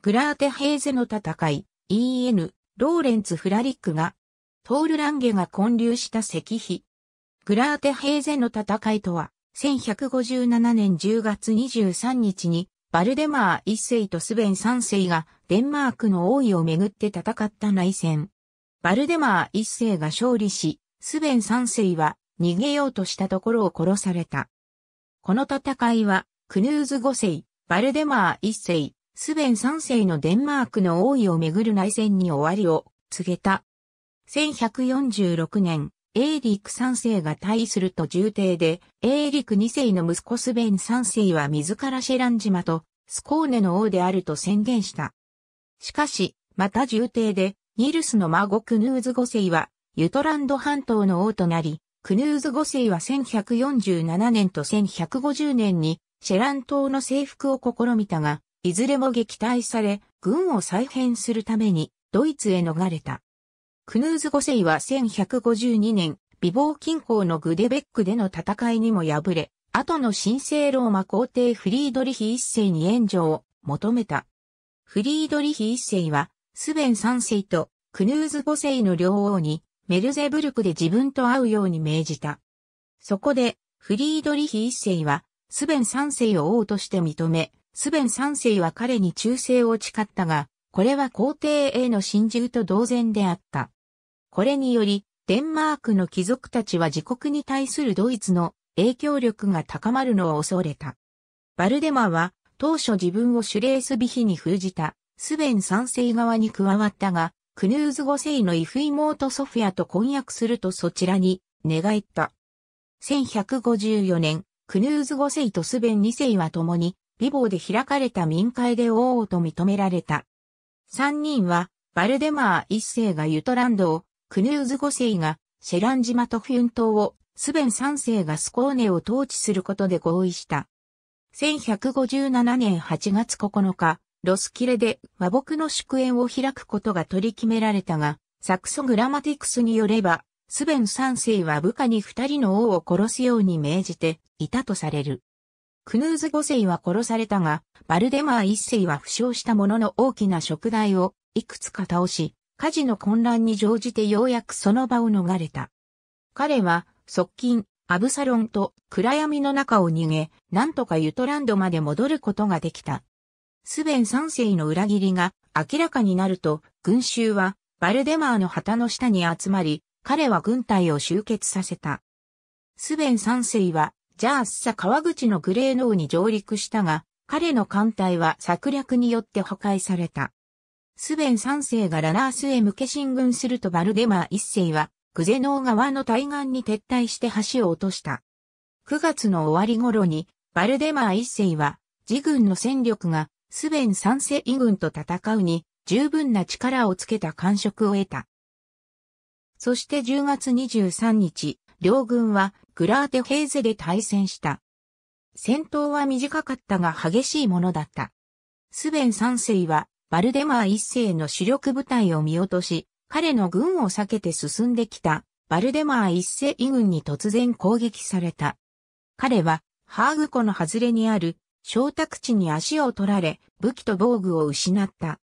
グラーテ・ヘーゼの戦い、EN、ローレンツ・フラリックが、トール・ランゲが混流した石碑。グラーテ・ヘーゼの戦いとは、1157年10月23日に、バルデマー一世とスベン三世が、デンマークの王位をめぐって戦った内戦。バルデマー一世が勝利し、スベン三世は逃げようとしたところを殺された。この戦いは、クヌーズ五世、バルデマー一世、スベン3世のデンマークの王位をめぐる内戦に終わりを告げた。1146年、エーリック3世が退位すると重帝で、エーリック2世の息子スベン3世は自らシェラン島とスコーネの王であると宣言した。しかし、また重帝で、ニルスの孫クヌーズ5世は、ユトランド半島の王となり、クヌーズ5世は1147年と1150年に、シェラン島の征服を試みたが、いずれも撃退され、軍を再編するためにドイツへ逃れた。クヌーズ5世は1152年、美貌近郊のグデベックでの戦いにも敗れ、後の神聖ローマ皇帝フリードリヒ一世に援助を求めた。フリードリヒ一世は、スベン三世とクヌーズ五世の両王にメルゼブルクで自分と会うように命じた。そこで、フリードリヒ一世は、スベン三世を王として認め、スベン三世は彼に忠誠を誓ったが、これは皇帝への真珠と同然であった。これにより、デンマークの貴族たちは自国に対するドイツの影響力が高まるのを恐れた。バルデマは当初自分をシュレースビヒに封じたスベン三世側に加わったが、クヌーズ五世のイフイ妹ソフィアと婚約するとそちらに寝返った。1154年、クヌーズ五世とスベン二世は共に美貌で開かれた民会で王と認められた。三人は、バルデマー一世がユトランドを、クヌーズ五世がシェラン島とフュン島を、スベン三世がスコーネを統治することで合意した。1157年8月9日、ロスキレで和睦の祝宴を開くことが取り決められたが、サクソグラマティクスによれば、スベン三世は部下に二人の王を殺すように命じていたとされる。クヌーズ五世は殺されたが、バルデマー一世は負傷したものの大きな食材をいくつか倒し、火事の混乱に乗じてようやくその場を逃れた。彼は、側近、アブサロンと暗闇の中を逃げ、なんとかユトランドまで戻ることができた。スベン三世の裏切りが明らかになると、群衆はバルデマーの旗の下に集まり、彼は軍隊を集結させた。スベン三世はジャーッサ川口のグレーノーに上陸したが、彼の艦隊は策略によって破壊された。スベン3世がラナースへ向け進軍するとバルデマー1世は、クゼノー川の対岸に撤退して橋を落とした。9月の終わり頃に、バルデマー1世は、自軍の戦力がスベン3世異軍と戦うに、十分な力をつけた感触を得た。そして10月23日、両軍はグラーテヘーゼで対戦した。戦闘は短かったが激しいものだった。スベン三世はバルデマー一世の主力部隊を見落とし、彼の軍を避けて進んできたバルデマー一世異軍に突然攻撃された。彼はハーグ湖の外れにある小宅地に足を取られ、武器と防具を失った。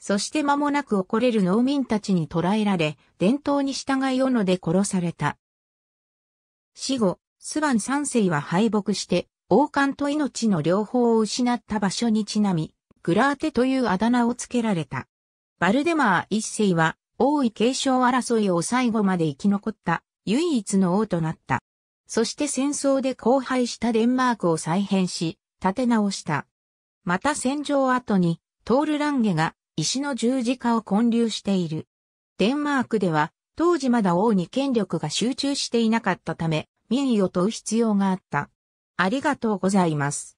そして間もなく怒れる農民たちに捕らえられ、伝統に従い斧で殺された。死後、スワン三世は敗北して、王冠と命の両方を失った場所にちなみ、グラーテというあだ名を付けられた。バルデマー一世は、王位継承争いを最後まで生き残った唯一の王となった。そして戦争で荒廃したデンマークを再編し、立て直した。また戦場後に、トールランゲが石の十字架を建立している。デンマークでは当時まだ王に権力が集中していなかったため、民意を問う必要があった。ありがとうございます。